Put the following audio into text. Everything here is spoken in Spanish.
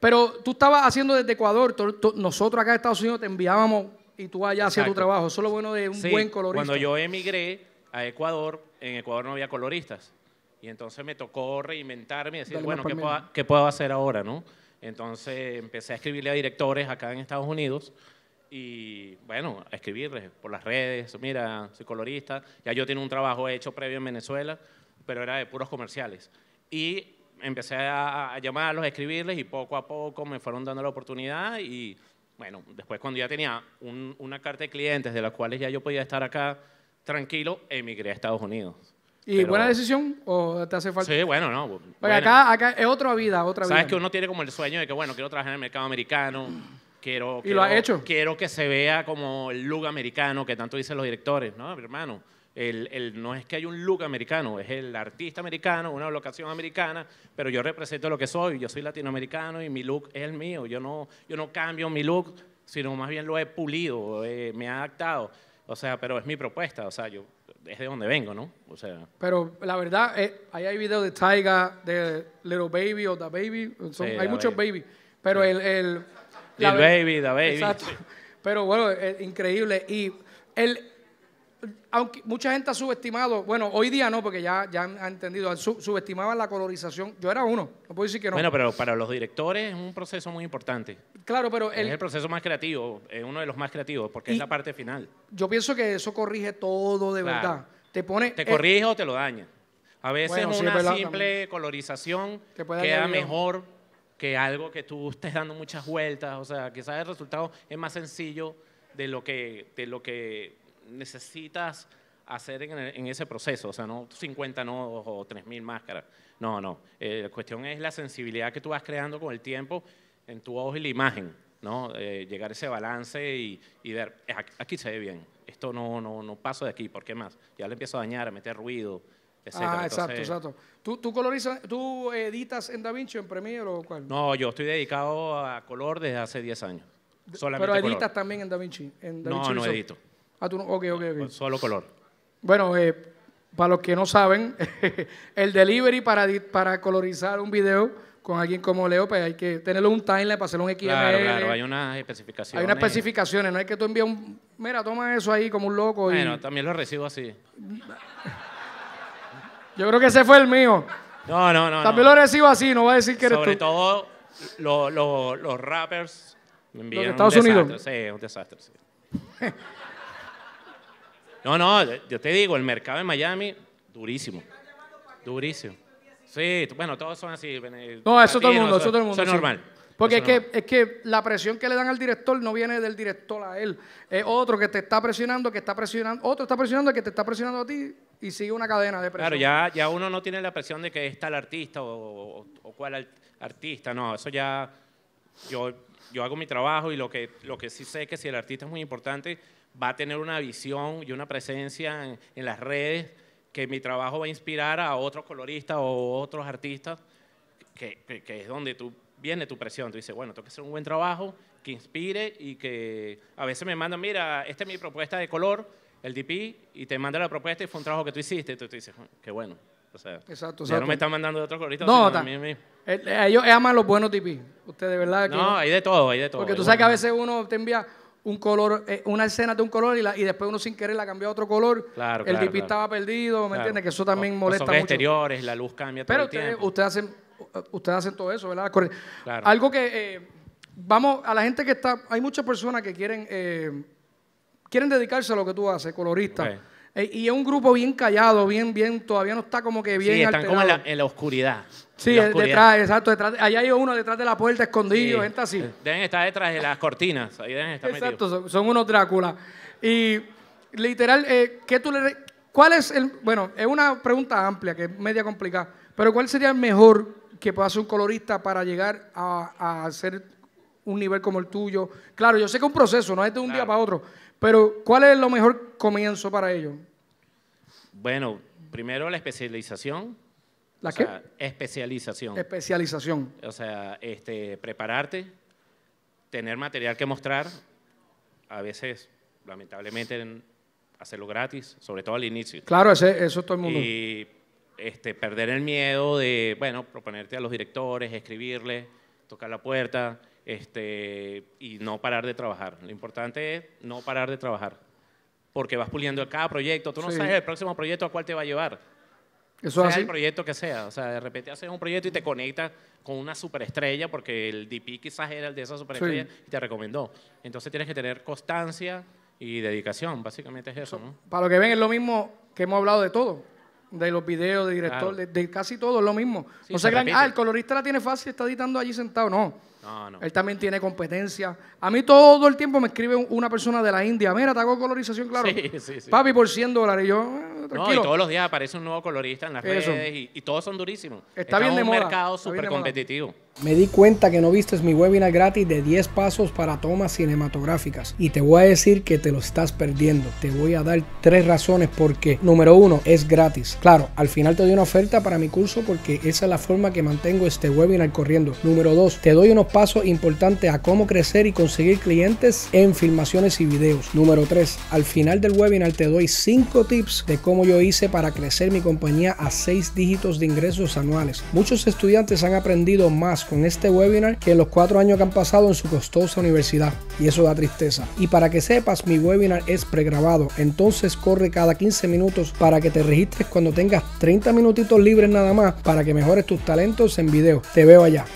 Pero tú estabas haciendo desde Ecuador, nosotros acá en Estados Unidos te enviábamos y tú allá hacías tu trabajo. Eso es lo bueno de un buen colorista. Cuando yo emigré a Ecuador, en Ecuador no había coloristas. Y entonces me tocó reinventarme y decir, bueno, ¿qué puedo, ¿qué puedo, hacer ahora? ¿no? Entonces empecé a escribirle a directores acá en Estados Unidos y, bueno, a escribirles por las redes, mira, soy colorista, ya yo tenía un trabajo hecho previo en Venezuela, pero era de puros comerciales. Y empecé a, a, llamarlos, a escribirles y poco a poco me fueron dando la oportunidad y bueno, después cuando ya tenía una carta de clientes de las cuales ya yo podía estar acá tranquilo, emigré a Estados Unidos. ¿Y buena decisión o te hace falta? Sí, bueno, no. acá, acá es otra vida, otra Sabes que uno tiene como el sueño de que, bueno, quiero trabajar en el mercado americano, quiero... ¿Y quiero, lo ha hecho? Quiero que se vea como el look americano que tanto dicen los directores, ¿no, mi hermano? El, el, no es que hay un look americano, es el artista americano, una locación americana, pero yo represento lo que soy, yo soy latinoamericano y mi look es el mío, yo no, yo no cambio mi look, sino más bien lo he pulido, eh, me he adaptado, o sea, pero es mi propuesta, o sea, yo es de donde vengo, ¿no? O sea. Pero la verdad, eh, ahí hay videos de Taiga, de Little Baby o The Baby, hay muchos baby. pero el... el Baby, The Baby. Exacto. Pero bueno, es increíble. Y el, aunque mucha gente ha subestimado, bueno, hoy día no, porque ya, ya han entendido, subestimaban la colorización. Yo era uno, no puedo decir que no. Bueno, pero para los directores es un proceso muy importante. Claro, pero... Es el, proceso más creativo, es uno de los más creativos, porque es la parte final. Yo pienso que eso corrige todo de verdad. Te pone... Te corrige o te lo daña. A veces una simple colorización queda mejor que algo que tú estés dando muchas vueltas. O sea, quizás el resultado es más sencillo de lo que, de lo que necesitas hacer en, ese proceso, o sea, no 50 nodos o 3.000 máscaras, no, no, eh, la cuestión es la sensibilidad que tú vas creando con el tiempo en tu ojo y la imagen, ¿no? Eh, llegar a ese balance y, ver, ah, aquí se ve bien, esto no, no, no paso de aquí, ¿por qué más? Ya le empiezo a dañar, a meter ruido, Ah, exacto, exacto. ¿Tú, colorizas, tú editas en DaVinci o en Premiere o cuál? No, yo estoy dedicado a color desde hace 10 años. Solamente Pero editas también en DaVinci. En no, no edito. Ah, tú no. Ok, ok, Solo color. Bueno, eh, para los que no saben, el delivery para, para colorizar un video con alguien como Leo, pues hay que tenerle un timeline para hacer un XML. Claro, claro, hay unas especificaciones. Hay unas especificaciones, no hay que tú envíes un. Mira, toma eso ahí como un loco. Bueno, también lo recibo así. Yo creo que ese fue el mío. No, no, no. También lo recibo así, no va a decir que eres Sobre todo los rappers me envían. Estados Unidos. sí, un desastre. Sí. No, no, yo te digo, el mercado en Miami, durísimo. Durísimo. Sí, bueno, todos son así. Eh, no, eso todo el mundo, eso todo el mundo. Eso es normal. Porque es que, la presión que le dan al director no viene del director a él. Es otro que te está presionando, que está presionando, otro está presionando, que te está presionando a ti y sigue una cadena de presión. Claro, ya, ya uno no tiene la presión de que es tal artista o, o, cual artista. No, eso ya yo, yo hago mi trabajo y lo que, lo que sí sé es que si el artista es muy importante va a tener una visión y una presencia en, las redes que mi trabajo va a inspirar a otros coloristas o otros artistas, que, es donde tú viene tu presión. Tú dices, bueno, tengo que hacer un buen trabajo que inspire y que a veces me mandan, mira, esta es mi propuesta de color, el DP, y te manda la propuesta y fue un trabajo que tú hiciste. Y tú, dices, qué bueno. O sea, exacto, ya no me están mandando de otros coloristas, No, a mí mismo. Eh, eh, ellos eh, aman los buenos DP. Ustedes de verdad. no, hay de todo, hay de todo. Porque tú sabes que a veces uno te envía un color, eh, una escena de un color y, y después uno sin querer la cambió a otro color. el claro, DP estaba perdido, ¿me entiendes? Que eso también molesta son mucho. exteriores, la luz cambia todo Pero el ustedes, ustedes hacen ustedes hacen todo eso, ¿verdad? Algo que eh, vamos a la gente que está, hay muchas personas que quieren eh, quieren dedicarse a lo que tú haces, colorista. Eh, y es un grupo bien callado, bien, bien, todavía no está como que bien. Sí, están como en la, oscuridad. Sí, eh, detrás, exacto. Detrás, allá hay uno detrás de la puerta escondido, gente así. Eh, deben estar detrás de las cortinas. Ahí deben estar exacto, son, unos Drácula. Y literal, ¿qué tú le, ¿cuál es el. Bueno, es una pregunta amplia, que es media complicada, pero ¿cuál sería el mejor que pueda hacer un colorista para llegar a, a hacer un nivel como el tuyo. Claro, yo sé que es un proceso, no es de un día para otro, pero ¿cuál es lo mejor comienzo para ellos? Bueno, primero la especialización. ¿La qué? especialización. Especialización. O sea, este, prepararte, tener material que mostrar, a veces, lamentablemente, hacerlo gratis, sobre todo al inicio. Claro, eso eso todo el mundo. Y este, perder el miedo de, bueno, proponerte a los directores, escribirle, tocar la puerta, este, y no parar de trabajar. Lo importante es no parar de trabajar, porque vas puliendo cada proyecto. Tú no sabes el próximo proyecto a cuál te va a llevar. Eso sea así. el proyecto que sea. O sea, de repente haces un proyecto y te conectas con una superestrella, porque el DP quizás era el de esa superestrella y te recomendó. Entonces tienes que tener constancia y dedicación, básicamente es eso. Para lo que ven, es lo mismo que hemos hablado de todo de los videos, de director, de, casi todo, es lo mismo. no se ah, el colorista la tiene fácil, está editando allí sentado. No. Él también tiene competencia. A mí todo el tiempo me escribe una persona de la India. Mira, te hago colorización, claro. Sí, sí, sí. Papi, por 100 dólares. Y yo, eh, y todos los días aparece un nuevo colorista en las redes y, todos son durísimos. Está, bien de un mercado súper competitivo. Me di cuenta que no viste mi webinar gratis de 10 pasos para tomas cinematográficas y te voy a decir que te lo estás perdiendo. Te voy a dar tres razones porque número uno es gratis. Claro, al final te doy una oferta para mi curso porque esa es la forma que mantengo este webinar corriendo. Número dos, te doy unos pasos paso importante a cómo crecer y conseguir clientes en filmaciones y videos. Número 3. Al final del webinar te doy 5 tips de cómo yo hice para crecer mi compañía a 6 dígitos de ingresos anuales. Muchos estudiantes han aprendido más con este webinar que en los 4 años que han pasado en su costosa universidad. Y eso da tristeza. Y para que sepas, mi webinar es pregrabado. Entonces corre cada 15 minutos para que te registres cuando tengas 30 minutitos libres nada más para que mejores tus talentos en video. Te veo allá.